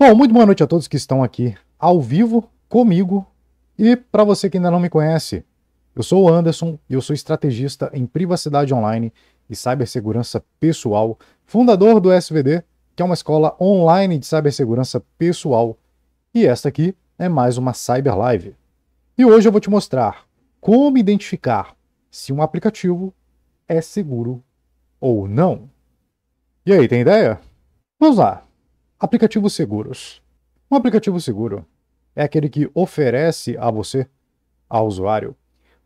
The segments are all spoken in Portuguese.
Bom, muito boa noite a todos que estão aqui ao vivo comigo e para você que ainda não me conhece, eu sou o Anderson e eu sou estrategista em privacidade online e cibersegurança pessoal, fundador do SVD, que é uma escola online de cibersegurança pessoal, e esta aqui é mais uma Cyber Live. E hoje eu vou te mostrar como identificar se um aplicativo é seguro ou não. E aí, tem ideia? Vamos lá. Aplicativos seguros. Um aplicativo seguro é aquele que oferece a você, ao usuário,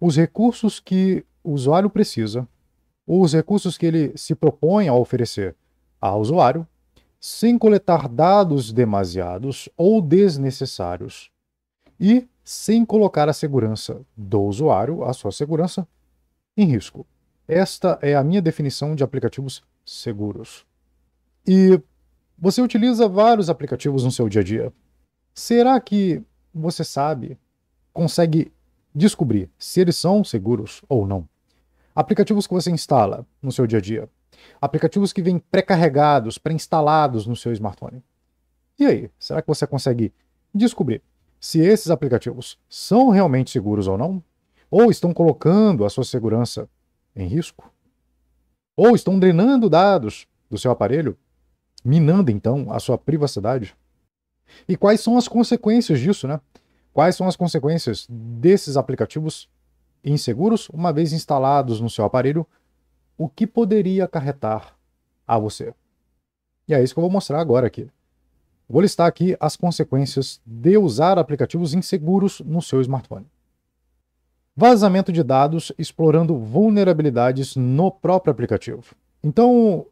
os recursos que o usuário precisa, os recursos que ele se propõe a oferecer ao usuário, sem coletar dados demasiados ou desnecessários e sem colocar a segurança do usuário, a sua segurança, em risco. Esta é a minha definição de aplicativos seguros. E você utiliza vários aplicativos no seu dia a dia. Será que você sabe, consegue descobrir se eles são seguros ou não? Aplicativos que você instala no seu dia a dia. Aplicativos que vêm pré-carregados, pré-instalados no seu smartphone. E aí, será que você consegue descobrir se esses aplicativos são realmente seguros ou não? Ou estão colocando a sua segurança em risco? Ou estão drenando dados do seu aparelho minando então a sua privacidade. E quais são as consequências disso, né? Quais são as consequências desses aplicativos inseguros, uma vez instalados no seu aparelho, o que poderia acarretar a você? E é isso que eu vou mostrar agora aqui. Vou listar aqui as consequências de usar aplicativos inseguros no seu smartphone. Vazamento de dados explorando vulnerabilidades no próprio aplicativo. Então,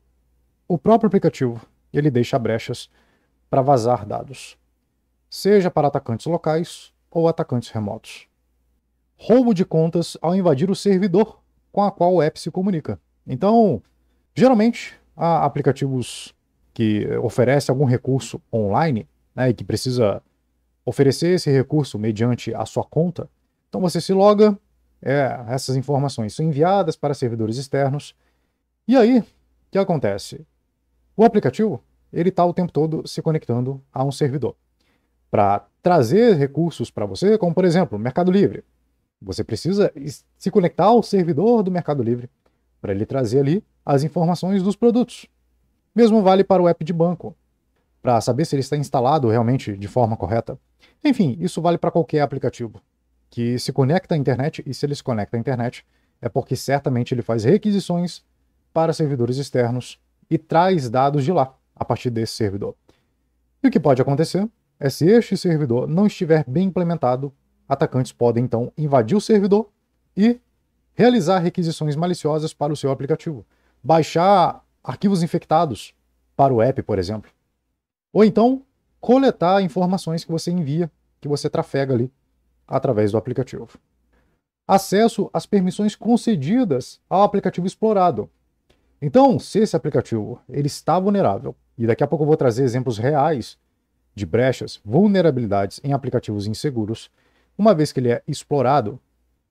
o próprio aplicativo ele deixa brechas para vazar dados, seja para atacantes locais ou atacantes remotos. Roubo de contas ao invadir o servidor com a qual o app se comunica. Então, geralmente, há aplicativos que oferecem algum recurso online né, e que precisa oferecer esse recurso mediante a sua conta. Então, você se loga, é, essas informações são enviadas para servidores externos. E aí, o que acontece? O aplicativo ele está o tempo todo se conectando a um servidor para trazer recursos para você, como por exemplo, Mercado Livre. Você precisa se conectar ao servidor do Mercado Livre para ele trazer ali as informações dos produtos. Mesmo vale para o app de banco, para saber se ele está instalado realmente de forma correta. Enfim, isso vale para qualquer aplicativo que se conecta à internet e se ele se conecta à internet é porque certamente ele faz requisições para servidores externos e traz dados de lá a partir desse servidor. E o que pode acontecer é se este servidor não estiver bem implementado, atacantes podem então invadir o servidor e realizar requisições maliciosas para o seu aplicativo, baixar arquivos infectados para o app, por exemplo, ou então coletar informações que você envia, que você trafega ali através do aplicativo. Acesso às permissões concedidas ao aplicativo explorado. Então, se esse aplicativo ele está vulnerável e daqui a pouco eu vou trazer exemplos reais de brechas, vulnerabilidades em aplicativos inseguros. Uma vez que ele é explorado,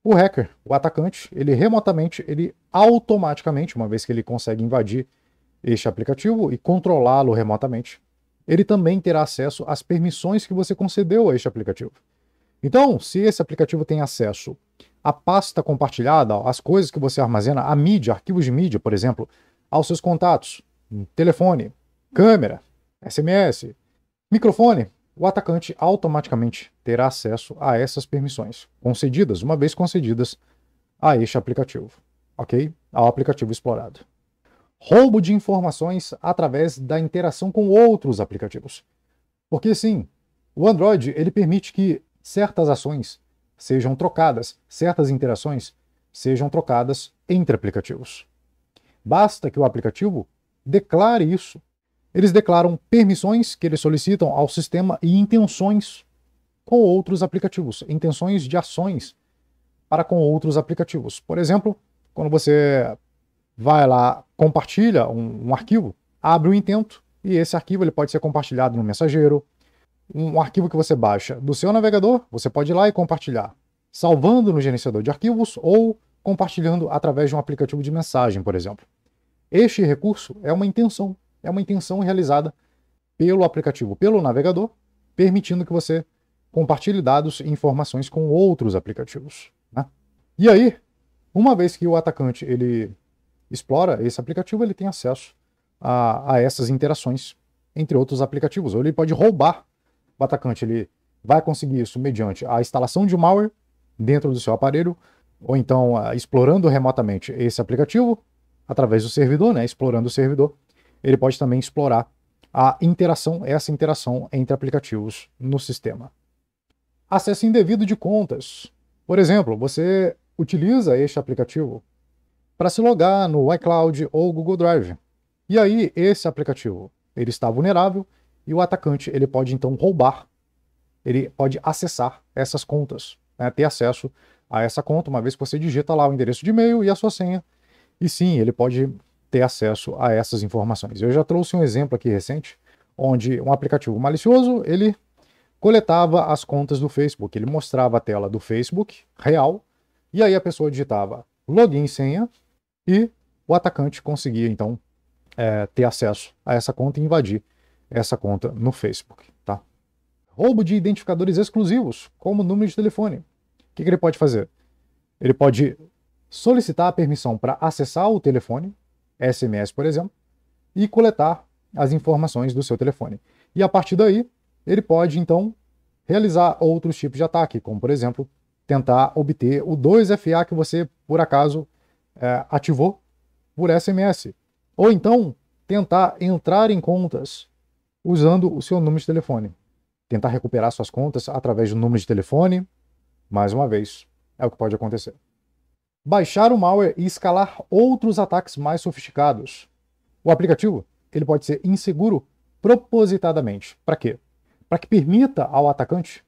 o hacker, o atacante, ele remotamente, ele automaticamente, uma vez que ele consegue invadir este aplicativo e controlá-lo remotamente, ele também terá acesso às permissões que você concedeu a este aplicativo. Então, se esse aplicativo tem acesso à pasta compartilhada, às coisas que você armazena, à mídia, arquivos de mídia, por exemplo, aos seus contatos, telefone, câmera, SMS, microfone, o atacante automaticamente terá acesso a essas permissões, concedidas, uma vez concedidas, a este aplicativo, ok? Ao aplicativo explorado. Roubo de informações através da interação com outros aplicativos. Porque sim, o Android ele permite que certas ações sejam trocadas, certas interações sejam trocadas entre aplicativos. Basta que o aplicativo declare isso eles declaram permissões que eles solicitam ao sistema e intenções com outros aplicativos, intenções de ações para com outros aplicativos. Por exemplo, quando você vai lá, compartilha um, um arquivo, abre o um intento e esse arquivo ele pode ser compartilhado no mensageiro. Um arquivo que você baixa do seu navegador, você pode ir lá e compartilhar, salvando no gerenciador de arquivos ou compartilhando através de um aplicativo de mensagem, por exemplo. Este recurso é uma intenção é uma intenção realizada pelo aplicativo, pelo navegador, permitindo que você compartilhe dados e informações com outros aplicativos. Né? E aí, uma vez que o atacante ele explora esse aplicativo, ele tem acesso a, a essas interações entre outros aplicativos. Ou ele pode roubar o atacante, ele vai conseguir isso mediante a instalação de malware dentro do seu aparelho, ou então ah, explorando remotamente esse aplicativo através do servidor, né, explorando o servidor ele pode também explorar a interação, essa interação entre aplicativos no sistema. Acesso indevido de contas. Por exemplo, você utiliza este aplicativo para se logar no iCloud ou Google Drive. E aí, esse aplicativo, ele está vulnerável e o atacante, ele pode então roubar, ele pode acessar essas contas, né, ter acesso a essa conta, uma vez que você digita lá o endereço de e-mail e a sua senha. E sim, ele pode ter acesso a essas informações. Eu já trouxe um exemplo aqui recente, onde um aplicativo malicioso, ele coletava as contas do Facebook, ele mostrava a tela do Facebook real, e aí a pessoa digitava login e senha, e o atacante conseguia, então, é, ter acesso a essa conta e invadir essa conta no Facebook, tá? Roubo de identificadores exclusivos, como número de telefone. O que, que ele pode fazer? Ele pode solicitar a permissão para acessar o telefone, SMS, por exemplo, e coletar as informações do seu telefone. E a partir daí, ele pode então realizar outros tipos de ataque, como por exemplo, tentar obter o 2FA que você por acaso é, ativou por SMS. Ou então tentar entrar em contas usando o seu número de telefone. Tentar recuperar suas contas através do número de telefone. Mais uma vez, é o que pode acontecer baixar o malware e escalar outros ataques mais sofisticados. O aplicativo ele pode ser inseguro propositadamente. Para quê? Para que permita ao atacante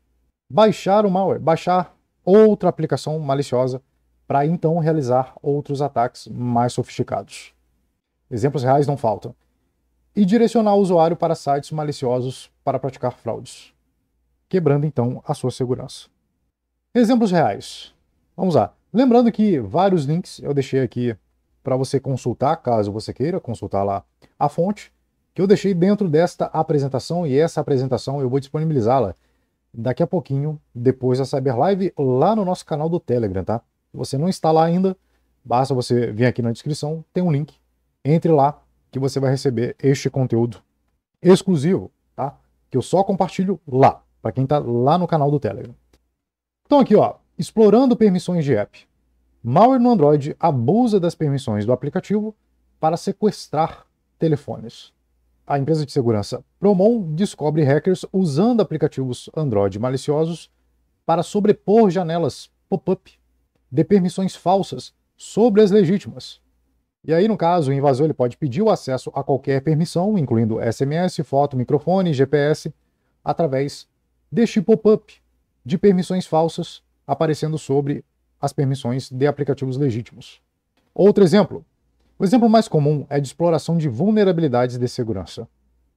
baixar o malware, baixar outra aplicação maliciosa para então realizar outros ataques mais sofisticados. Exemplos reais não faltam. E direcionar o usuário para sites maliciosos para praticar fraudes, quebrando então a sua segurança. Exemplos reais. Vamos lá. Lembrando que vários links eu deixei aqui para você consultar, caso você queira consultar lá a fonte, que eu deixei dentro desta apresentação e essa apresentação eu vou disponibilizá-la daqui a pouquinho, depois da Cyberlive, lá no nosso canal do Telegram, tá? Se você não está lá ainda, basta você vir aqui na descrição, tem um link, entre lá que você vai receber este conteúdo exclusivo, tá? Que eu só compartilho lá, para quem está lá no canal do Telegram. Então aqui, ó, Explorando permissões de app. Malware no Android abusa das permissões do aplicativo para sequestrar telefones. A empresa de segurança Promon descobre hackers usando aplicativos Android maliciosos para sobrepor janelas pop-up de permissões falsas sobre as legítimas. E aí, no caso, o invasor ele pode pedir o acesso a qualquer permissão, incluindo SMS, foto, microfone, GPS, através deste pop-up de permissões falsas aparecendo sobre as permissões de aplicativos legítimos. Outro exemplo. O exemplo mais comum é de exploração de vulnerabilidades de segurança.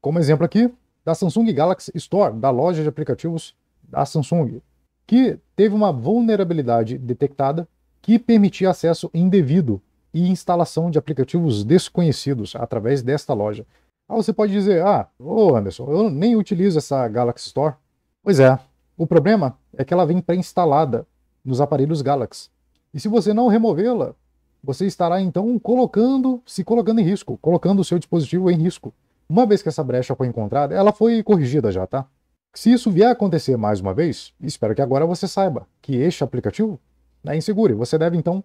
Como exemplo aqui, da Samsung Galaxy Store, da loja de aplicativos da Samsung, que teve uma vulnerabilidade detectada que permitia acesso indevido e instalação de aplicativos desconhecidos através desta loja. Ah, você pode dizer, ah, ô Anderson, eu nem utilizo essa Galaxy Store. Pois é, o problema é que ela vem pré-instalada nos aparelhos Galaxy. E se você não removê-la, você estará então colocando, se colocando em risco, colocando o seu dispositivo em risco. Uma vez que essa brecha foi encontrada, ela foi corrigida já, tá? Se isso vier a acontecer mais uma vez, espero que agora você saiba que este aplicativo é inseguro e você deve então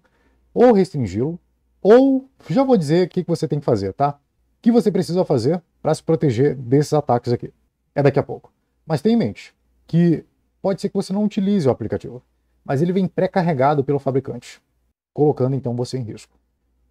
ou restringi-lo, ou já vou dizer o que você tem que fazer, tá? O que você precisa fazer para se proteger desses ataques aqui. É daqui a pouco. Mas tenha em mente que pode ser que você não utilize o aplicativo, mas ele vem pré-carregado pelo fabricante, colocando então você em risco.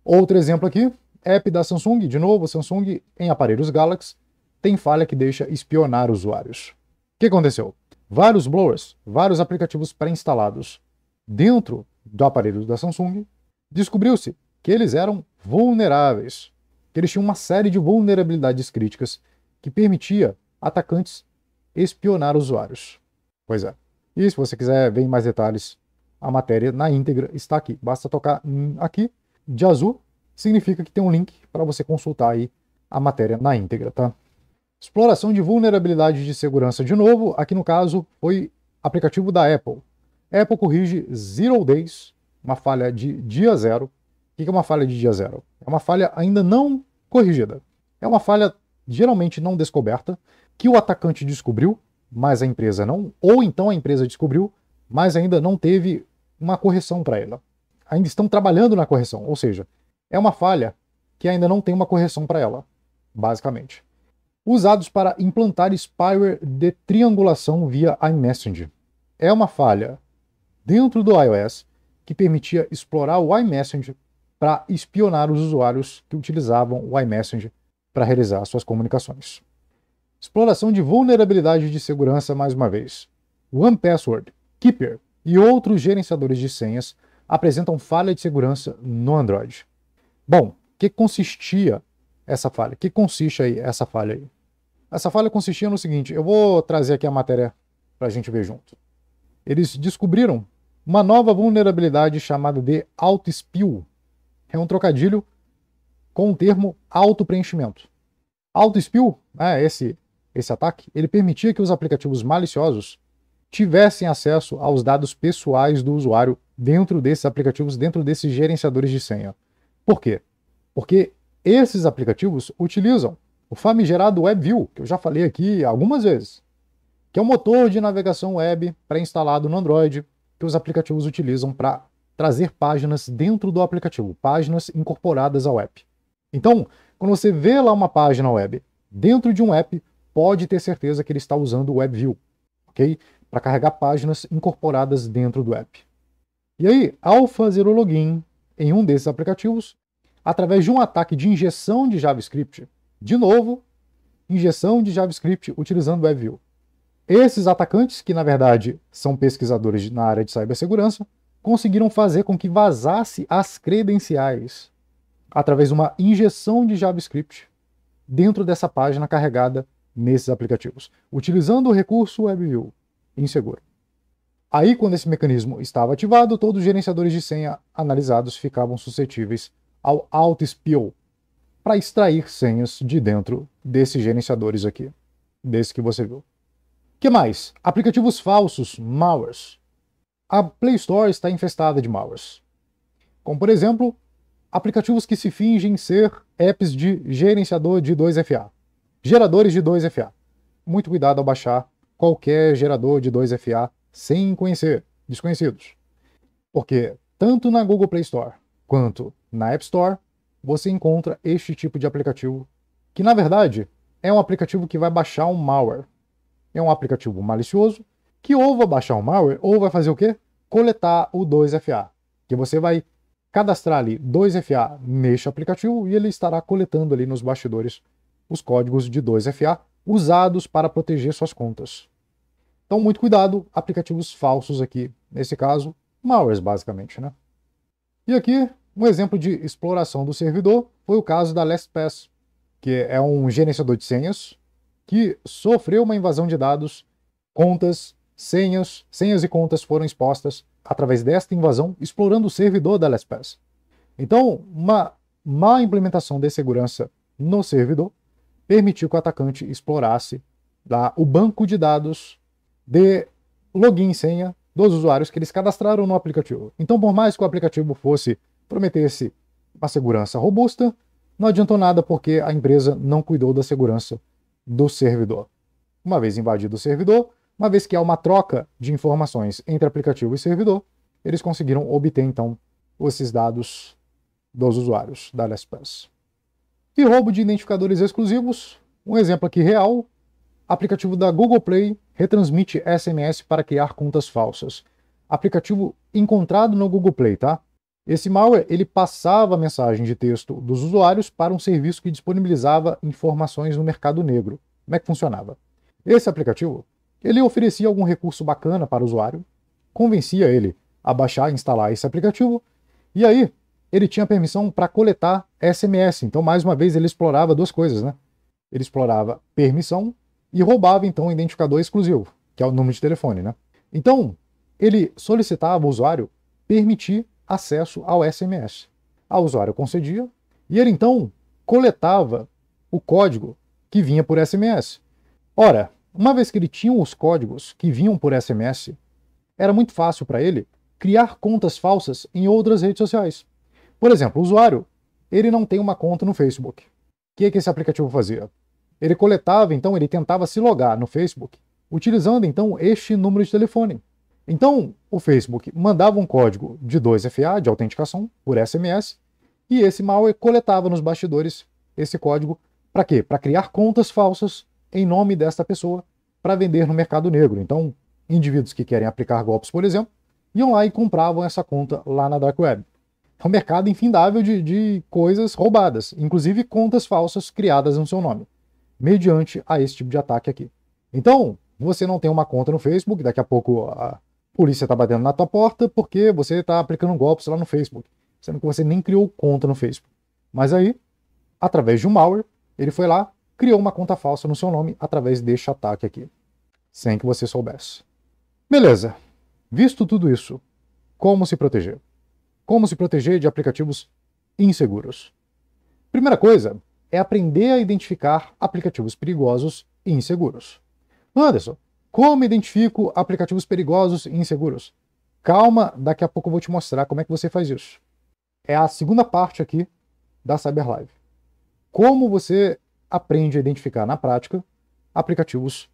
Outro exemplo aqui, app da Samsung, de novo, Samsung em aparelhos Galaxy, tem falha que deixa espionar usuários. O que aconteceu? Vários blowers, vários aplicativos pré-instalados dentro do aparelho da Samsung, descobriu-se que eles eram vulneráveis, que eles tinham uma série de vulnerabilidades críticas que permitia atacantes espionar usuários. Pois é. E se você quiser ver mais detalhes, a matéria na íntegra está aqui. Basta tocar aqui, de azul, significa que tem um link para você consultar aí a matéria na íntegra, tá? Exploração de vulnerabilidade de segurança de novo, aqui no caso foi aplicativo da Apple. Apple corrige zero days, uma falha de dia zero. O que é uma falha de dia zero? É uma falha ainda não corrigida. É uma falha geralmente não descoberta, que o atacante descobriu mas a empresa não, ou então a empresa descobriu, mas ainda não teve uma correção para ela. Ainda estão trabalhando na correção, ou seja, é uma falha que ainda não tem uma correção para ela, basicamente. Usados para implantar spyware de triangulação via iMessage. É uma falha dentro do iOS que permitia explorar o iMessage para espionar os usuários que utilizavam o iMessage para realizar suas comunicações exploração de vulnerabilidade de segurança mais uma vez. OnePassword, Keeper e outros gerenciadores de senhas apresentam falha de segurança no Android. Bom, que consistia essa falha? Que consiste aí essa falha aí? Essa falha consistia no seguinte, eu vou trazer aqui a matéria para a gente ver junto. Eles descobriram uma nova vulnerabilidade chamada de auto-spill. É um trocadilho com o termo auto-preenchimento. Auto-spill, é esse esse ataque ele permitia que os aplicativos maliciosos tivessem acesso aos dados pessoais do usuário dentro desses aplicativos, dentro desses gerenciadores de senha. Por quê? Porque esses aplicativos utilizam o famigerado WebView, que eu já falei aqui algumas vezes, que é um motor de navegação web pré-instalado no Android que os aplicativos utilizam para trazer páginas dentro do aplicativo, páginas incorporadas ao app. Então, quando você vê lá uma página web dentro de um app, pode ter certeza que ele está usando o WebView, ok? Para carregar páginas incorporadas dentro do app. E aí, ao fazer o login em um desses aplicativos, através de um ataque de injeção de JavaScript, de novo, injeção de JavaScript utilizando o WebView. Esses atacantes, que na verdade são pesquisadores na área de cibersegurança, conseguiram fazer com que vazasse as credenciais através de uma injeção de JavaScript dentro dessa página carregada nesses aplicativos, utilizando o recurso WebView inseguro. Aí, quando esse mecanismo estava ativado, todos os gerenciadores de senha analisados ficavam suscetíveis ao auto-spill para extrair senhas de dentro desses gerenciadores aqui, desse que você viu. que mais? Aplicativos falsos, malwares. A Play Store está infestada de malwares. Como, por exemplo, aplicativos que se fingem ser apps de gerenciador de 2FA. Geradores de 2FA. Muito cuidado ao baixar qualquer gerador de 2FA sem conhecer, desconhecidos. Porque tanto na Google Play Store quanto na App Store você encontra este tipo de aplicativo, que na verdade é um aplicativo que vai baixar um malware. É um aplicativo malicioso que ou vai baixar um malware ou vai fazer o quê? Coletar o 2FA. Que você vai cadastrar ali 2FA neste aplicativo e ele estará coletando ali nos bastidores os códigos de 2FA usados para proteger suas contas. Então, muito cuidado, aplicativos falsos aqui, nesse caso, malwares basicamente, né? E aqui, um exemplo de exploração do servidor foi o caso da LastPass, que é um gerenciador de senhas que sofreu uma invasão de dados, contas, senhas, senhas e contas foram expostas através desta invasão, explorando o servidor da LastPass. Então, uma má implementação de segurança no servidor permitiu que o atacante explorasse o banco de dados de login e senha dos usuários que eles cadastraram no aplicativo. Então, por mais que o aplicativo fosse prometesse uma segurança robusta, não adiantou nada porque a empresa não cuidou da segurança do servidor. Uma vez invadido o servidor, uma vez que há uma troca de informações entre aplicativo e servidor, eles conseguiram obter então esses dados dos usuários da LastPass. E roubo de identificadores exclusivos, um exemplo aqui real, aplicativo da Google Play retransmite SMS para criar contas falsas. Aplicativo encontrado no Google Play, tá? Esse malware ele passava a mensagem de texto dos usuários para um serviço que disponibilizava informações no mercado negro. Como é que funcionava? Esse aplicativo ele oferecia algum recurso bacana para o usuário, convencia ele a baixar e instalar esse aplicativo, e aí ele tinha permissão para coletar SMS. Então, mais uma vez, ele explorava duas coisas, né? Ele explorava permissão e roubava, então, o identificador exclusivo, que é o número de telefone, né? Então, ele solicitava ao usuário permitir acesso ao SMS. A usuário concedia e ele, então, coletava o código que vinha por SMS. Ora, uma vez que ele tinha os códigos que vinham por SMS, era muito fácil para ele criar contas falsas em outras redes sociais. Por exemplo, o usuário, ele não tem uma conta no Facebook. O que, é que esse aplicativo fazia? Ele coletava, então, ele tentava se logar no Facebook, utilizando, então, este número de telefone. Então, o Facebook mandava um código de 2FA, de autenticação, por SMS, e esse malware coletava nos bastidores esse código para quê? Para criar contas falsas em nome desta pessoa para vender no mercado negro. Então, indivíduos que querem aplicar golpes, por exemplo, iam lá e compravam essa conta lá na dark web. É um mercado infindável de, de coisas roubadas, inclusive contas falsas criadas no seu nome, mediante a esse tipo de ataque aqui. Então, você não tem uma conta no Facebook, daqui a pouco a polícia está batendo na tua porta porque você está aplicando golpes lá no Facebook, sendo que você nem criou conta no Facebook. Mas aí, através de um malware, ele foi lá, criou uma conta falsa no seu nome através deste ataque aqui, sem que você soubesse. Beleza. Visto tudo isso, como se proteger? Como se proteger de aplicativos inseguros? Primeira coisa é aprender a identificar aplicativos perigosos e inseguros. Anderson, como identifico aplicativos perigosos e inseguros? Calma, daqui a pouco eu vou te mostrar como é que você faz isso. É a segunda parte aqui da Cyberlive. Como você aprende a identificar na prática aplicativos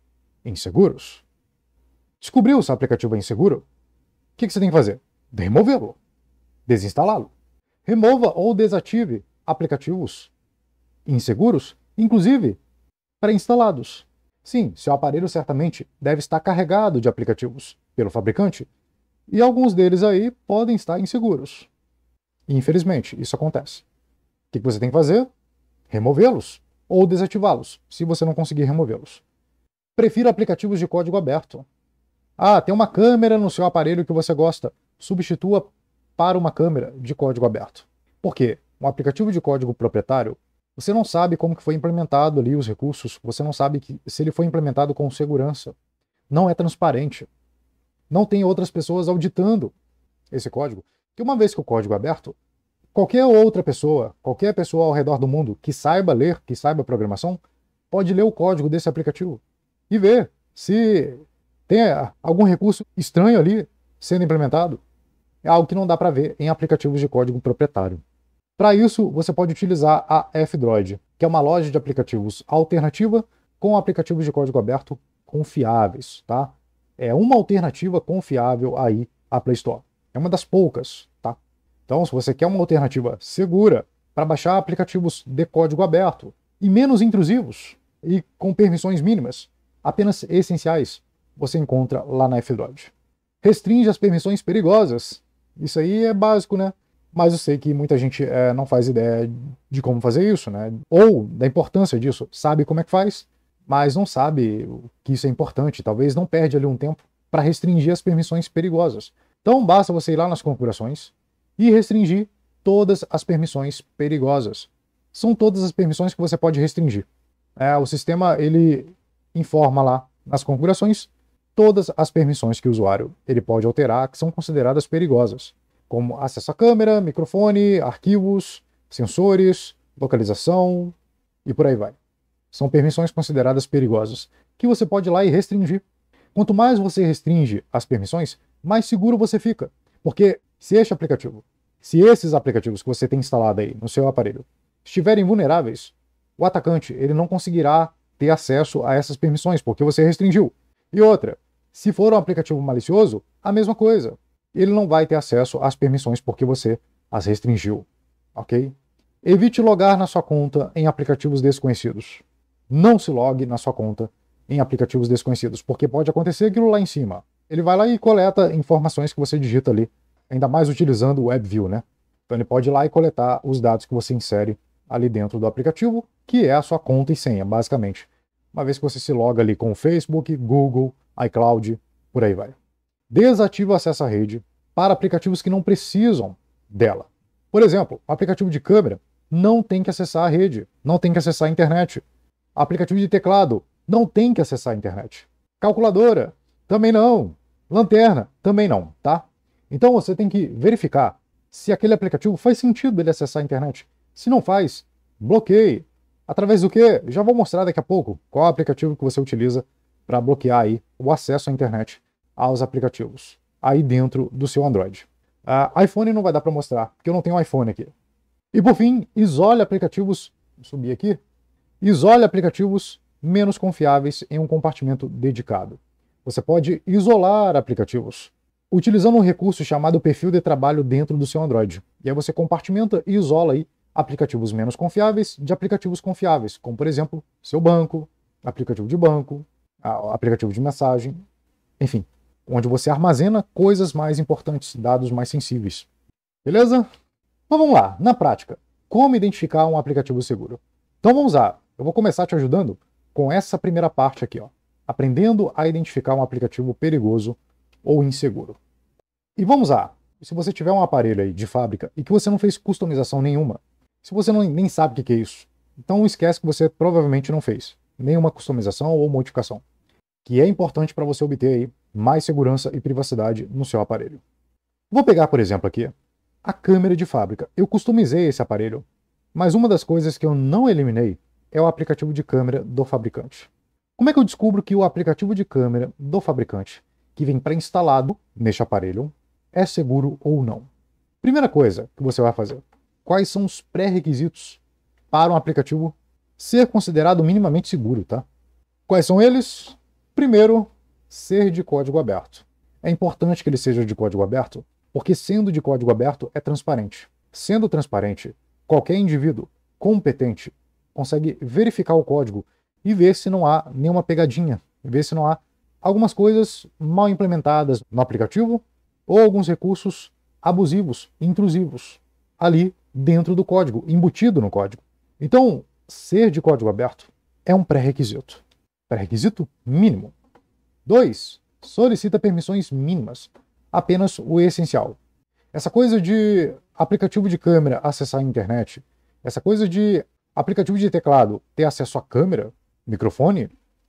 inseguros? Descobriu se o aplicativo é inseguro? O que, você tem que fazer? Removê-lo desinstalá-lo. Remova ou desative aplicativos inseguros, inclusive pré-instalados. Sim, seu aparelho certamente deve estar carregado de aplicativos pelo fabricante, e alguns deles aí podem estar inseguros. Infelizmente, isso acontece. O que você tem que fazer? Removê-los ou desativá-los, se você não conseguir removê-los. Prefira aplicativos de código aberto. Ah, tem uma câmera no seu aparelho que você gosta. Substitua para uma câmera de código aberto. Por quê? Um aplicativo de código proprietário, você não sabe como que foi implementado ali os recursos, você não sabe que, se ele foi implementado com segurança. Não é transparente. Não tem outras pessoas auditando esse código. Que uma vez que o código é aberto, qualquer outra pessoa, qualquer pessoa ao redor do mundo que saiba ler, que saiba programação, pode ler o código desse aplicativo e ver se tem ah, algum recurso estranho ali sendo implementado é algo que não dá para ver em aplicativos de código proprietário. Para isso, você pode utilizar a F-Droid, que é uma loja de aplicativos alternativa com aplicativos de código aberto confiáveis, tá? É uma alternativa confiável aí à Play Store. É uma das poucas, tá? Então, se você quer uma alternativa segura para baixar aplicativos de código aberto e menos intrusivos e com permissões mínimas, apenas essenciais, você encontra lá na F-Droid. Restringe as permissões perigosas isso aí é básico, né? Mas eu sei que muita gente é, não faz ideia de como fazer isso, né? Ou da importância disso. Sabe como é que faz, mas não sabe que isso é importante. Talvez não perde ali um tempo para restringir as permissões perigosas. Então basta você ir lá nas configurações e restringir todas as permissões perigosas. São todas as permissões que você pode restringir. É, o sistema ele informa lá nas configurações todas as permissões que o usuário ele pode alterar que são consideradas perigosas, como acesso à câmera, microfone, arquivos, sensores, localização e por aí vai. São permissões consideradas perigosas que você pode ir lá e restringir. Quanto mais você restringe as permissões, mais seguro você fica, porque se este aplicativo, se esses aplicativos que você tem instalado aí no seu aparelho estiverem vulneráveis, o atacante ele não conseguirá ter acesso a essas permissões porque você restringiu. E outra, se for um aplicativo malicioso, a mesma coisa. Ele não vai ter acesso às permissões porque você as restringiu, ok? Evite logar na sua conta em aplicativos desconhecidos. Não se logue na sua conta em aplicativos desconhecidos, porque pode acontecer aquilo lá em cima. Ele vai lá e coleta informações que você digita ali, ainda mais utilizando o WebView, né? Então ele pode ir lá e coletar os dados que você insere ali dentro do aplicativo, que é a sua conta e senha, basicamente. Uma vez que você se loga ali com o Facebook, Google, iCloud, por aí vai. Desativa acesso à rede para aplicativos que não precisam dela. Por exemplo, aplicativo de câmera não tem que acessar a rede, não tem que acessar a internet. Aplicativo de teclado não tem que acessar a internet. Calculadora também não. Lanterna também não, tá? Então você tem que verificar se aquele aplicativo faz sentido ele acessar a internet. Se não faz, bloqueie. Através do que? Já vou mostrar daqui a pouco qual é aplicativo que você utiliza para bloquear aí o acesso à internet aos aplicativos aí dentro do seu Android. Uh, iPhone não vai dar para mostrar, porque eu não tenho iPhone aqui. E por fim, isole aplicativos, vou subir aqui, isole aplicativos menos confiáveis em um compartimento dedicado. Você pode isolar aplicativos utilizando um recurso chamado perfil de trabalho dentro do seu Android. E aí você compartimenta e isola aí aplicativos menos confiáveis de aplicativos confiáveis, como por exemplo, seu banco, aplicativo de banco, aplicativo de mensagem, enfim, onde você armazena coisas mais importantes, dados mais sensíveis. Beleza? Então vamos lá, na prática, como identificar um aplicativo seguro? Então vamos lá, eu vou começar te ajudando com essa primeira parte aqui, ó, aprendendo a identificar um aplicativo perigoso ou inseguro. E vamos lá, se você tiver um aparelho aí de fábrica e que você não fez customização nenhuma, se você não, nem sabe o que é isso, então esquece que você provavelmente não fez nenhuma customização ou modificação que é importante para você obter aí mais segurança e privacidade no seu aparelho. Vou pegar, por exemplo, aqui a câmera de fábrica. Eu customizei esse aparelho, mas uma das coisas que eu não eliminei é o aplicativo de câmera do fabricante. Como é que eu descubro que o aplicativo de câmera do fabricante, que vem pré-instalado neste aparelho, é seguro ou não? Primeira coisa que você vai fazer: quais são os pré-requisitos para um aplicativo ser considerado minimamente seguro, tá? Quais são eles? Primeiro, ser de código aberto. É importante que ele seja de código aberto, porque sendo de código aberto é transparente. Sendo transparente, qualquer indivíduo competente consegue verificar o código e ver se não há nenhuma pegadinha, ver se não há algumas coisas mal implementadas no aplicativo ou alguns recursos abusivos, intrusivos, ali dentro do código, embutido no código. Então, ser de código aberto é um pré-requisito pré-requisito mínimo. 2. Solicita permissões mínimas, apenas o essencial. Essa coisa de aplicativo de câmera acessar a internet, essa coisa de aplicativo de teclado ter acesso à câmera, microfone,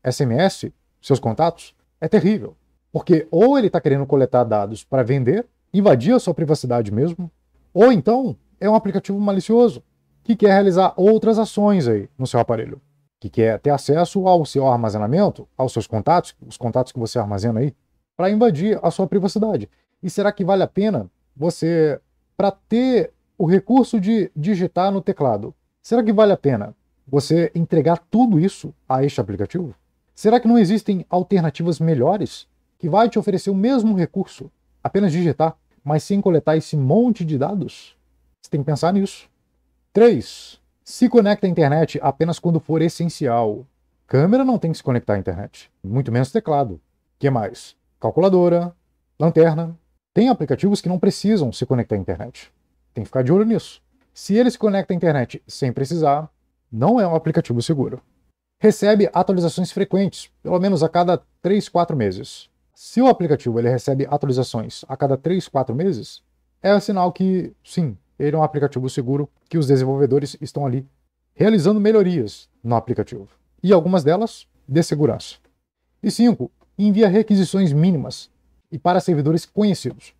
SMS, seus contatos, é terrível. Porque ou ele está querendo coletar dados para vender, invadir a sua privacidade mesmo, ou então é um aplicativo malicioso que quer realizar outras ações aí no seu aparelho que quer ter acesso ao seu armazenamento, aos seus contatos, os contatos que você armazena aí, para invadir a sua privacidade. E será que vale a pena você, para ter o recurso de digitar no teclado, será que vale a pena você entregar tudo isso a este aplicativo? Será que não existem alternativas melhores que vai te oferecer o mesmo recurso, apenas digitar, mas sem coletar esse monte de dados? Você tem que pensar nisso. 3. Se conecta à internet apenas quando for essencial. Câmera não tem que se conectar à internet, muito menos teclado. que mais? Calculadora, lanterna. Tem aplicativos que não precisam se conectar à internet. Tem que ficar de olho nisso. Se ele se conecta à internet sem precisar, não é um aplicativo seguro. Recebe atualizações frequentes, pelo menos a cada 3, 4 meses. Se o aplicativo ele recebe atualizações a cada 3, 4 meses, é um sinal que, sim, ele é um aplicativo seguro que os desenvolvedores estão ali realizando melhorias no aplicativo, e algumas delas de segurança. E 5. Envia requisições mínimas e para servidores conhecidos.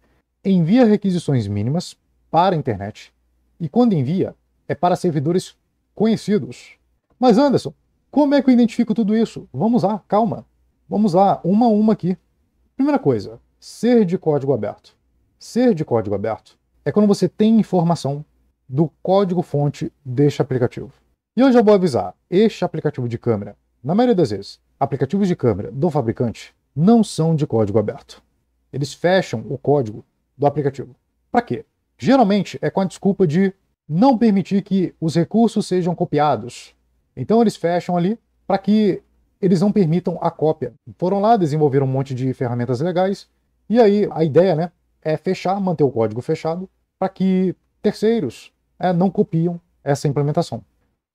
Envia requisições mínimas para a internet e quando envia é para servidores conhecidos. Mas Anderson, como é que eu identifico tudo isso? Vamos lá, calma. Vamos lá, uma a uma aqui. Primeira coisa, ser de código aberto. Ser de código aberto é quando você tem informação do código-fonte deste aplicativo. E hoje eu vou avisar, este aplicativo de câmera, na maioria das vezes, aplicativos de câmera do fabricante não são de código aberto. Eles fecham o código do aplicativo. Para quê? Geralmente é com a desculpa de não permitir que os recursos sejam copiados. Então eles fecham ali para que eles não permitam a cópia. Foram lá, desenvolveram um monte de ferramentas legais, e aí a ideia né, é fechar, manter o código fechado, para que terceiros é, não copiam essa implementação.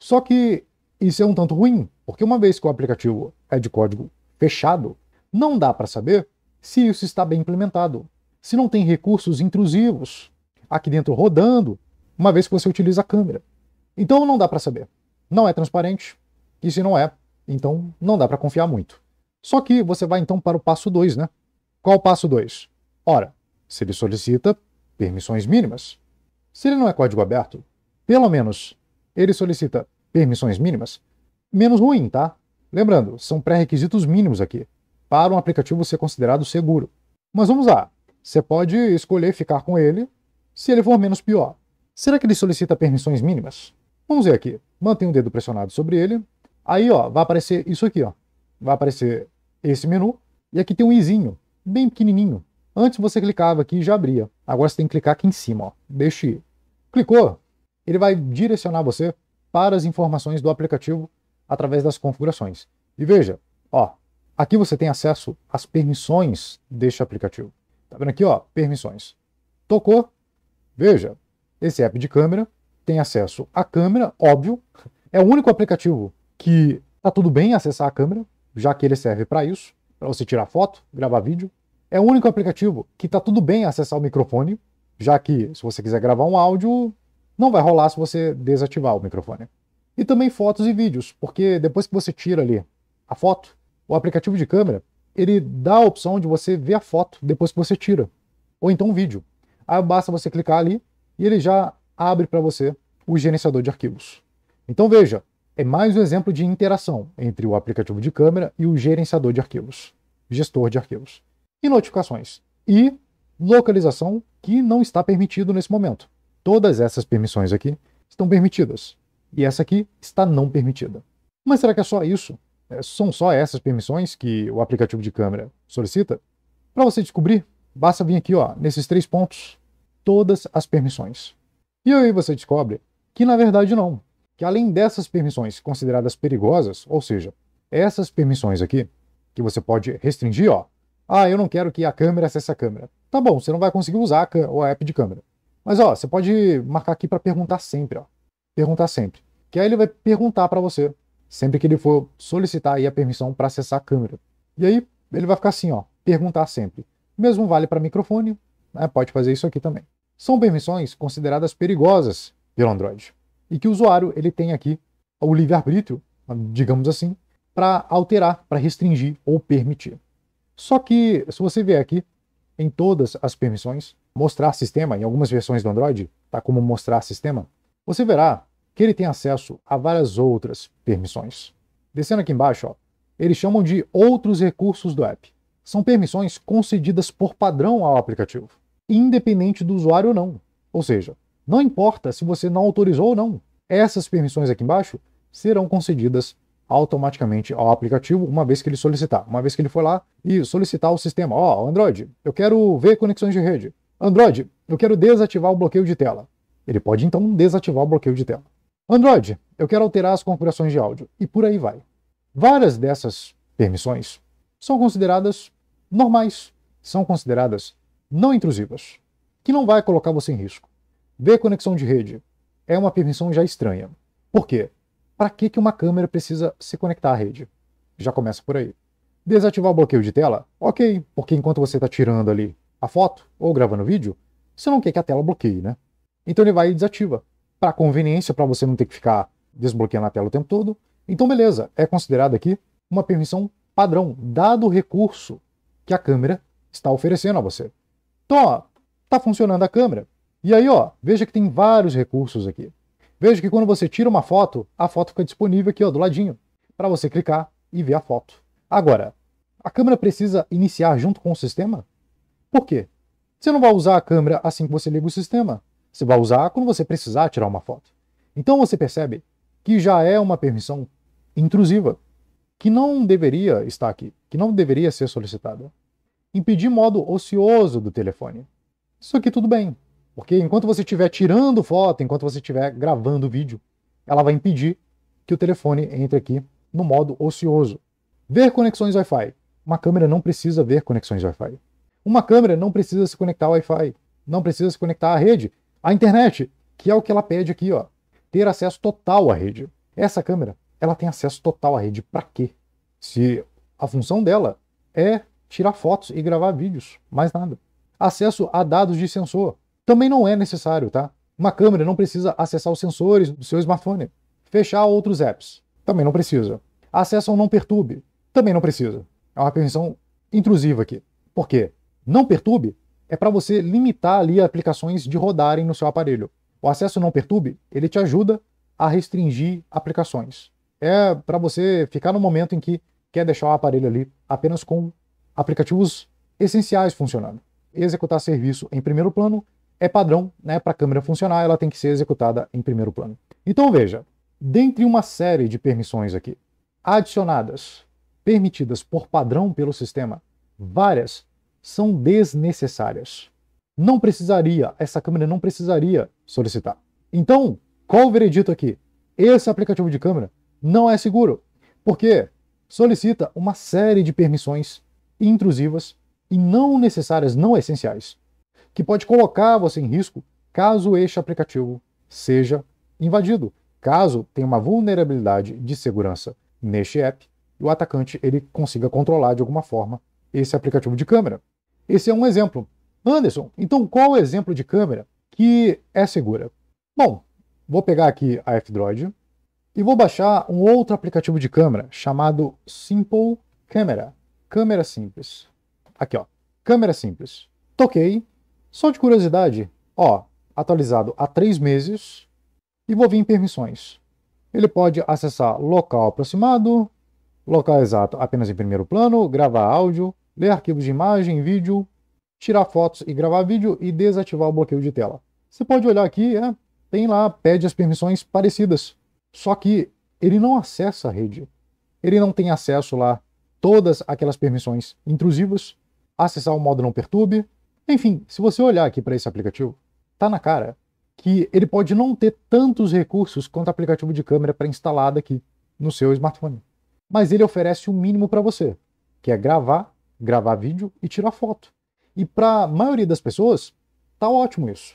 Só que isso é um tanto ruim, porque uma vez que o aplicativo é de código fechado, não dá para saber se isso está bem implementado, se não tem recursos intrusivos aqui dentro rodando, uma vez que você utiliza a câmera. Então não dá para saber. Não é transparente, e se não é, então não dá para confiar muito. Só que você vai então para o passo 2, né? Qual o passo 2? Ora, se ele solicita permissões mínimas. Se ele não é código aberto, pelo menos ele solicita permissões mínimas, menos ruim, tá? Lembrando, são pré-requisitos mínimos aqui, para um aplicativo ser considerado seguro. Mas vamos lá, você pode escolher ficar com ele se ele for menos pior. Será que ele solicita permissões mínimas? Vamos ver aqui. Mantém o dedo pressionado sobre ele. Aí, ó, vai aparecer isso aqui, ó. Vai aparecer esse menu. E aqui tem um izinho, bem pequenininho, Antes você clicava aqui e já abria. Agora você tem que clicar aqui em cima, ó. Deixa ir. Clicou? Ele vai direcionar você para as informações do aplicativo através das configurações. E veja, ó, aqui você tem acesso às permissões deste aplicativo. Tá vendo aqui, ó, permissões. Tocou? Veja, esse app de câmera tem acesso à câmera, óbvio. É o único aplicativo que tá tudo bem acessar a câmera, já que ele serve para isso, para você tirar foto, gravar vídeo, é o único aplicativo que tá tudo bem acessar o microfone, já que se você quiser gravar um áudio, não vai rolar se você desativar o microfone. E também fotos e vídeos, porque depois que você tira ali a foto, o aplicativo de câmera, ele dá a opção de você ver a foto depois que você tira, ou então um vídeo. Aí basta você clicar ali e ele já abre para você o gerenciador de arquivos. Então veja, é mais um exemplo de interação entre o aplicativo de câmera e o gerenciador de arquivos, gestor de arquivos e notificações. E localização, que não está permitido nesse momento. Todas essas permissões aqui estão permitidas. E essa aqui está não permitida. Mas será que é só isso? É, são só essas permissões que o aplicativo de câmera solicita? Para você descobrir, basta vir aqui ó, nesses três pontos, todas as permissões. E aí você descobre que na verdade não, que além dessas permissões consideradas perigosas, ou seja, essas permissões aqui, que você pode restringir, ó, ah, eu não quero que a câmera acesse a câmera. Tá bom, você não vai conseguir usar a, a app de câmera. Mas ó, você pode marcar aqui para perguntar sempre, ó. Perguntar sempre. Que aí ele vai perguntar para você sempre que ele for solicitar aí a permissão para acessar a câmera. E aí ele vai ficar assim, ó, perguntar sempre. Mesmo vale para microfone, né, pode fazer isso aqui também. São permissões consideradas perigosas pelo Android e que o usuário ele tem aqui o livre arbítrio, digamos assim, para alterar, para restringir ou permitir. Só que, se você vier aqui, em todas as permissões, mostrar sistema, em algumas versões do Android, tá como mostrar sistema, você verá que ele tem acesso a várias outras permissões. Descendo aqui embaixo, ó, eles chamam de outros recursos do app. São permissões concedidas por padrão ao aplicativo, independente do usuário ou não. Ou seja, não importa se você não autorizou ou não, essas permissões aqui embaixo serão concedidas automaticamente ao aplicativo, uma vez que ele solicitar. Uma vez que ele for lá e solicitar o sistema, ó, oh, Android, eu quero ver conexões de rede. Android, eu quero desativar o bloqueio de tela. Ele pode então desativar o bloqueio de tela. Android, eu quero alterar as configurações de áudio. E por aí vai. Várias dessas permissões são consideradas normais, são consideradas não intrusivas, que não vai colocar você em risco. Ver conexão de rede é uma permissão já estranha. Por quê? para que, que uma câmera precisa se conectar à rede? Já começa por aí. Desativar o bloqueio de tela? Ok, porque enquanto você está tirando ali a foto ou gravando vídeo, você não quer que a tela bloqueie, né? Então ele vai e desativa. Para conveniência, para você não ter que ficar desbloqueando a tela o tempo todo. Então, beleza, é considerada aqui uma permissão padrão, dado o recurso que a câmera está oferecendo a você. Então, ó, tá funcionando a câmera. E aí, ó, veja que tem vários recursos aqui. Veja que quando você tira uma foto, a foto fica disponível aqui ó, do ladinho, para você clicar e ver a foto. Agora, a câmera precisa iniciar junto com o sistema? Por quê? Você não vai usar a câmera assim que você liga o sistema. Você vai usar quando você precisar tirar uma foto. Então você percebe que já é uma permissão intrusiva, que não deveria estar aqui, que não deveria ser solicitada. Impedir modo ocioso do telefone. Isso aqui tudo bem, porque enquanto você estiver tirando foto, enquanto você estiver gravando vídeo, ela vai impedir que o telefone entre aqui no modo ocioso. Ver conexões Wi-Fi. Uma câmera não precisa ver conexões Wi-Fi. Uma câmera não precisa se conectar ao Wi-Fi. Não precisa se conectar à rede, à internet, que é o que ela pede aqui, ó. Ter acesso total à rede. Essa câmera, ela tem acesso total à rede para quê? Se a função dela é tirar fotos e gravar vídeos, mais nada. Acesso a dados de sensor. Também não é necessário, tá? Uma câmera não precisa acessar os sensores do seu smartphone. Fechar outros apps. Também não precisa. Acesso ao não perturbe. Também não precisa. É uma permissão intrusiva aqui. Por quê? Não perturbe é para você limitar ali aplicações de rodarem no seu aparelho. O acesso não perturbe, ele te ajuda a restringir aplicações. É para você ficar no momento em que quer deixar o aparelho ali apenas com aplicativos essenciais funcionando. Executar serviço em primeiro plano é padrão, né? Para a câmera funcionar, ela tem que ser executada em primeiro plano. Então veja, dentre uma série de permissões aqui, adicionadas, permitidas por padrão pelo sistema, várias são desnecessárias. Não precisaria, essa câmera não precisaria solicitar. Então, qual o veredito aqui? Esse aplicativo de câmera não é seguro, porque solicita uma série de permissões intrusivas e não necessárias, não essenciais que pode colocar você em risco caso este aplicativo seja invadido, caso tenha uma vulnerabilidade de segurança neste app e o atacante ele consiga controlar de alguma forma esse aplicativo de câmera. Esse é um exemplo. Anderson, então qual é o exemplo de câmera que é segura? Bom, vou pegar aqui a F-Droid e vou baixar um outro aplicativo de câmera chamado Simple Camera. Câmera simples. Aqui, ó. Câmera simples. Toquei só de curiosidade, ó, atualizado há três meses, e vou vir em permissões. Ele pode acessar local aproximado, local exato apenas em primeiro plano, gravar áudio, ler arquivos de imagem, vídeo, tirar fotos e gravar vídeo e desativar o bloqueio de tela. Você pode olhar aqui, é, tem lá, pede as permissões parecidas. Só que ele não acessa a rede. Ele não tem acesso lá todas aquelas permissões intrusivas, acessar o modo não perturbe, enfim, se você olhar aqui para esse aplicativo, tá na cara que ele pode não ter tantos recursos quanto aplicativo de câmera pré-instalado aqui no seu smartphone. Mas ele oferece o um mínimo para você, que é gravar, gravar vídeo e tirar foto. E para a maioria das pessoas, tá ótimo isso.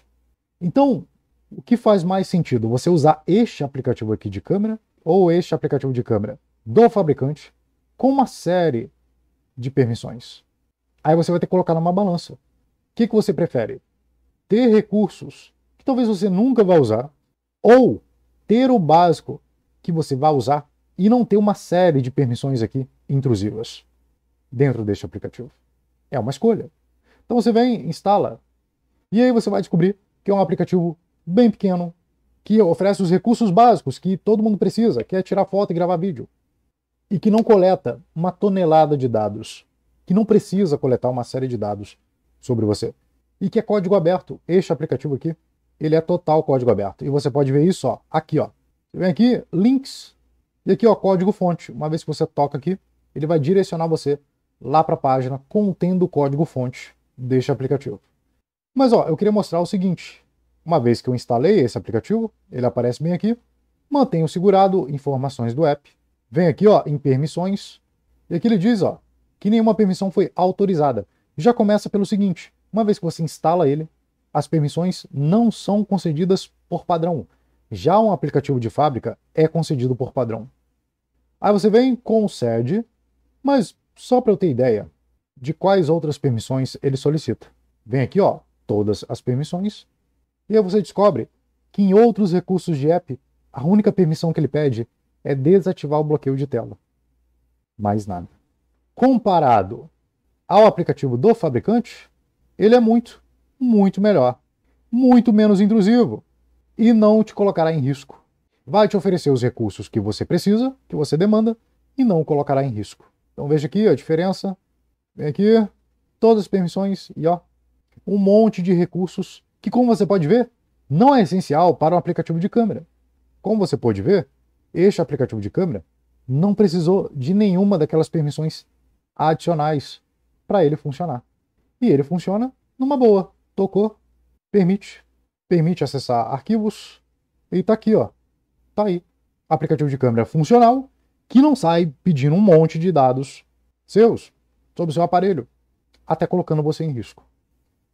Então, o que faz mais sentido? Você usar este aplicativo aqui de câmera ou este aplicativo de câmera do fabricante com uma série de permissões. Aí você vai ter que colocar numa balança que, que você prefere? Ter recursos que talvez você nunca vá usar ou ter o básico que você vai usar e não ter uma série de permissões aqui intrusivas dentro deste aplicativo. É uma escolha. Então você vem, instala, e aí você vai descobrir que é um aplicativo bem pequeno, que oferece os recursos básicos que todo mundo precisa, que é tirar foto e gravar vídeo, e que não coleta uma tonelada de dados, que não precisa coletar uma série de dados sobre você. E que é código aberto. Este aplicativo aqui, ele é total código aberto. E você pode ver isso ó, aqui. Ó. Você vem aqui, links, e aqui ó, código fonte. Uma vez que você toca aqui, ele vai direcionar você lá para a página contendo o código fonte deste aplicativo. Mas ó, eu queria mostrar o seguinte. Uma vez que eu instalei esse aplicativo, ele aparece bem aqui. Mantenho segurado informações do app. Vem aqui ó, em permissões. E aqui ele diz ó, que nenhuma permissão foi autorizada já começa pelo seguinte: uma vez que você instala ele, as permissões não são concedidas por padrão. Já um aplicativo de fábrica é concedido por padrão. Aí você vem, concede, mas só para eu ter ideia de quais outras permissões ele solicita. Vem aqui, ó, todas as permissões. E aí você descobre que em outros recursos de app, a única permissão que ele pede é desativar o bloqueio de tela. Mais nada. Comparado ao aplicativo do fabricante, ele é muito, muito melhor, muito menos intrusivo e não te colocará em risco. Vai te oferecer os recursos que você precisa, que você demanda e não o colocará em risco. Então veja aqui a diferença. Vem aqui, todas as permissões e ó, um monte de recursos que, como você pode ver, não é essencial para um aplicativo de câmera. Como você pode ver, este aplicativo de câmera não precisou de nenhuma daquelas permissões adicionais para ele funcionar. E ele funciona numa boa. Tocou, permite, permite acessar arquivos e tá aqui, ó. Tá aí. Aplicativo de câmera funcional que não sai pedindo um monte de dados seus sobre o seu aparelho, até colocando você em risco.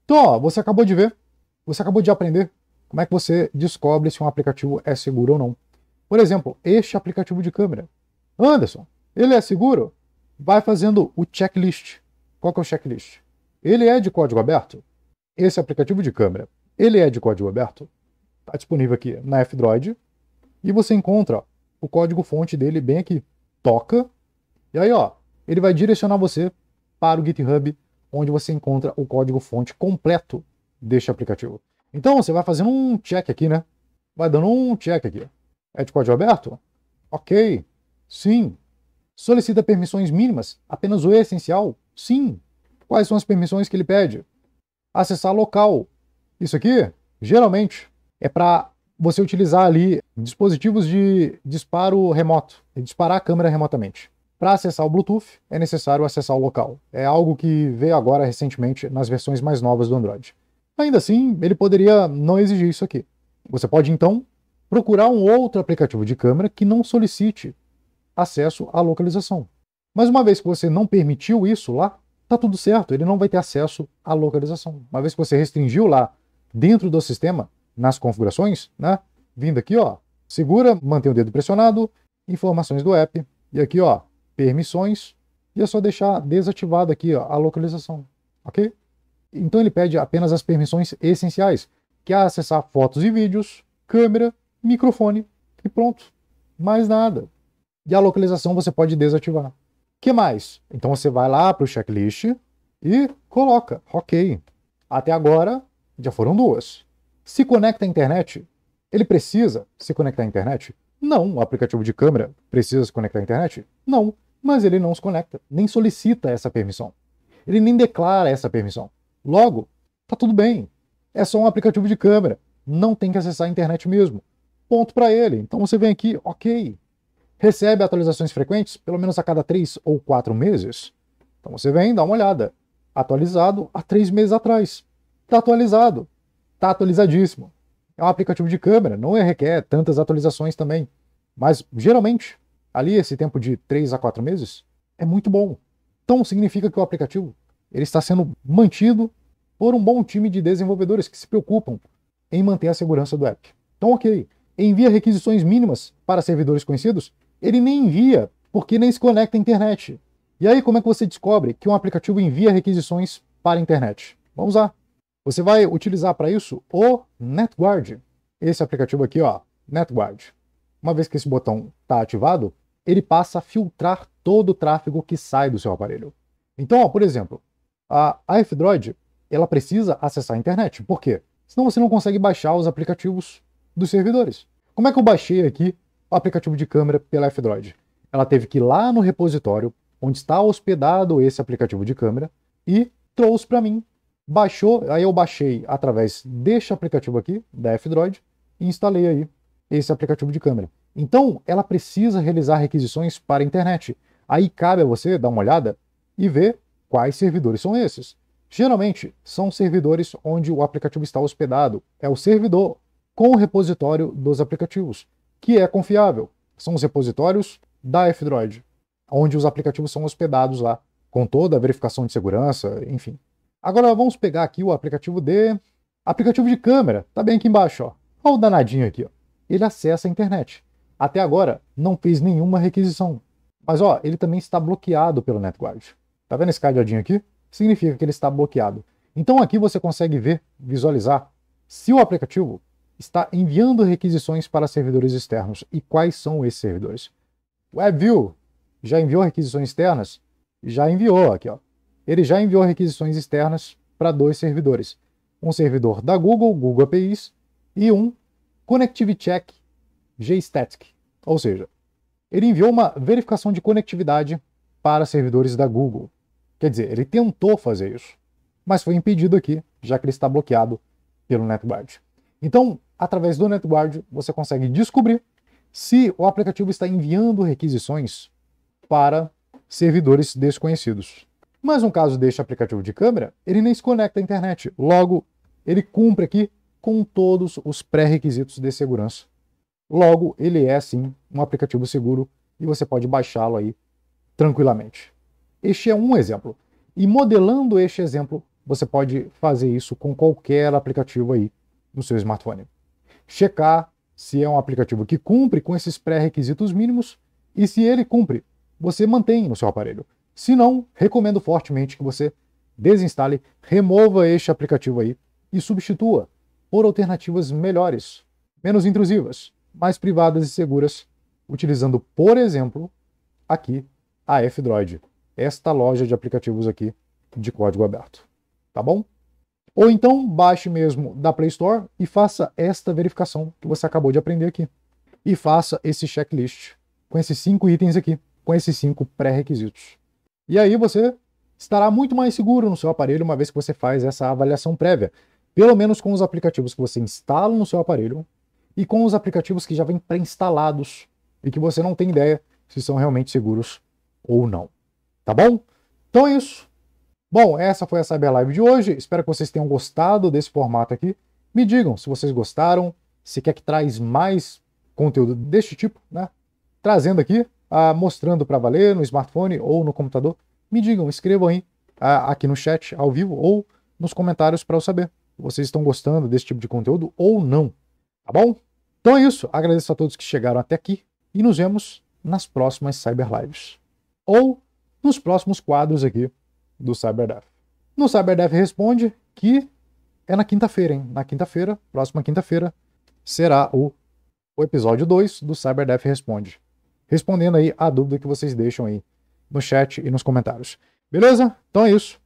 Então, ó, você acabou de ver, você acabou de aprender como é que você descobre se um aplicativo é seguro ou não. Por exemplo, este aplicativo de câmera. Anderson, ele é seguro? Vai fazendo o checklist. Qual que é o checklist? Ele é de código aberto? Esse aplicativo de câmera, ele é de código aberto? Está disponível aqui na F-Droid. E você encontra o código fonte dele bem aqui. Toca. E aí, ó, ele vai direcionar você para o GitHub, onde você encontra o código fonte completo deste aplicativo. Então, você vai fazendo um check aqui, né? Vai dando um check aqui. É de código aberto? Ok. Sim. Solicita permissões mínimas, apenas o essencial Sim. Quais são as permissões que ele pede? Acessar local. Isso aqui, geralmente, é para você utilizar ali dispositivos de disparo remoto e é disparar a câmera remotamente. Para acessar o Bluetooth, é necessário acessar o local. É algo que veio agora recentemente nas versões mais novas do Android. Ainda assim, ele poderia não exigir isso aqui. Você pode então procurar um outro aplicativo de câmera que não solicite acesso à localização. Mas uma vez que você não permitiu isso lá, tá tudo certo, ele não vai ter acesso à localização. Uma vez que você restringiu lá dentro do sistema, nas configurações, né? Vindo aqui, ó, segura, mantém o dedo pressionado, informações do app, e aqui, ó, permissões, e é só deixar desativado aqui, ó, a localização, ok? Então ele pede apenas as permissões essenciais, que é acessar fotos e vídeos, câmera, microfone e pronto, mais nada. E a localização você pode desativar que mais? Então você vai lá para o checklist e coloca, ok. Até agora já foram duas. Se conecta à internet, ele precisa se conectar à internet? Não. O aplicativo de câmera precisa se conectar à internet? Não. Mas ele não se conecta, nem solicita essa permissão. Ele nem declara essa permissão. Logo, tá tudo bem. É só um aplicativo de câmera. Não tem que acessar a internet mesmo. Ponto para ele. Então você vem aqui, ok recebe atualizações frequentes, pelo menos a cada três ou quatro meses. Então você vem, dá uma olhada. Atualizado há três meses atrás. Está atualizado. Está atualizadíssimo. É um aplicativo de câmera, não é, requer tantas atualizações também. Mas geralmente, ali esse tempo de três a quatro meses é muito bom. Então significa que o aplicativo ele está sendo mantido por um bom time de desenvolvedores que se preocupam em manter a segurança do app. Então, ok. Envia requisições mínimas para servidores conhecidos ele nem envia, porque nem se conecta à internet. E aí, como é que você descobre que um aplicativo envia requisições para a internet? Vamos lá. Você vai utilizar para isso o NetGuard. Esse aplicativo aqui, ó, NetGuard. Uma vez que esse botão está ativado, ele passa a filtrar todo o tráfego que sai do seu aparelho. Então, ó, por exemplo, a F-Droid ela precisa acessar a internet. Por quê? Senão você não consegue baixar os aplicativos dos servidores. Como é que eu baixei aqui o aplicativo de câmera pela F-Droid. Ela teve que ir lá no repositório onde está hospedado esse aplicativo de câmera e trouxe para mim. Baixou, aí eu baixei através deste aplicativo aqui, da F-Droid, e instalei aí esse aplicativo de câmera. Então, ela precisa realizar requisições para a internet. Aí cabe a você dar uma olhada e ver quais servidores são esses. Geralmente, são servidores onde o aplicativo está hospedado. É o servidor com o repositório dos aplicativos que é confiável. São os repositórios da F-Droid, onde os aplicativos são hospedados lá, com toda a verificação de segurança, enfim. Agora vamos pegar aqui o aplicativo de. Aplicativo de câmera, tá bem aqui embaixo, ó. Olha o danadinho aqui, ó. Ele acessa a internet. Até agora, não fez nenhuma requisição. Mas ó, ele também está bloqueado pelo NetGuard. Tá vendo esse cadeadinho aqui? Significa que ele está bloqueado. Então aqui você consegue ver, visualizar, se o aplicativo está enviando requisições para servidores externos. E quais são esses servidores? WebView já enviou requisições externas? Já enviou aqui, ó. Ele já enviou requisições externas para dois servidores. Um servidor da Google, Google APIs, e um Connectivity Check GStatic. Ou seja, ele enviou uma verificação de conectividade para servidores da Google. Quer dizer, ele tentou fazer isso, mas foi impedido aqui, já que ele está bloqueado pelo NetGuard. Então, através do NetGuard, você consegue descobrir se o aplicativo está enviando requisições para servidores desconhecidos. Mas no caso deste aplicativo de câmera, ele nem se conecta à internet. Logo, ele cumpre aqui com todos os pré-requisitos de segurança. Logo, ele é sim um aplicativo seguro e você pode baixá-lo aí tranquilamente. Este é um exemplo. E modelando este exemplo, você pode fazer isso com qualquer aplicativo aí no seu smartphone checar se é um aplicativo que cumpre com esses pré-requisitos mínimos e se ele cumpre, você mantém no seu aparelho. Se não, recomendo fortemente que você desinstale, remova este aplicativo aí e substitua por alternativas melhores, menos intrusivas, mais privadas e seguras, utilizando, por exemplo, aqui a F-Droid, esta loja de aplicativos aqui de código aberto. Tá bom? Ou então baixe mesmo da Play Store e faça esta verificação que você acabou de aprender aqui. E faça esse checklist com esses cinco itens aqui, com esses cinco pré-requisitos. E aí você estará muito mais seguro no seu aparelho uma vez que você faz essa avaliação prévia, pelo menos com os aplicativos que você instala no seu aparelho e com os aplicativos que já vêm pré-instalados e que você não tem ideia se são realmente seguros ou não. Tá bom? Então é isso. Bom, essa foi a Cyber Live de hoje. Espero que vocês tenham gostado desse formato aqui. Me digam se vocês gostaram, se quer que traz mais conteúdo deste tipo, né? Trazendo aqui, ah, mostrando para valer no smartphone ou no computador. Me digam, escrevam aí ah, aqui no chat ao vivo ou nos comentários para eu saber se vocês estão gostando desse tipo de conteúdo ou não. Tá bom? Então é isso. Agradeço a todos que chegaram até aqui e nos vemos nas próximas Cyber Lives. Ou nos próximos quadros aqui do CyberDev. No CyberDev responde que é na quinta-feira, hein? Na quinta-feira, próxima quinta-feira, será o, o episódio 2 do CyberDev Responde. Respondendo aí a dúvida que vocês deixam aí no chat e nos comentários. Beleza? Então é isso.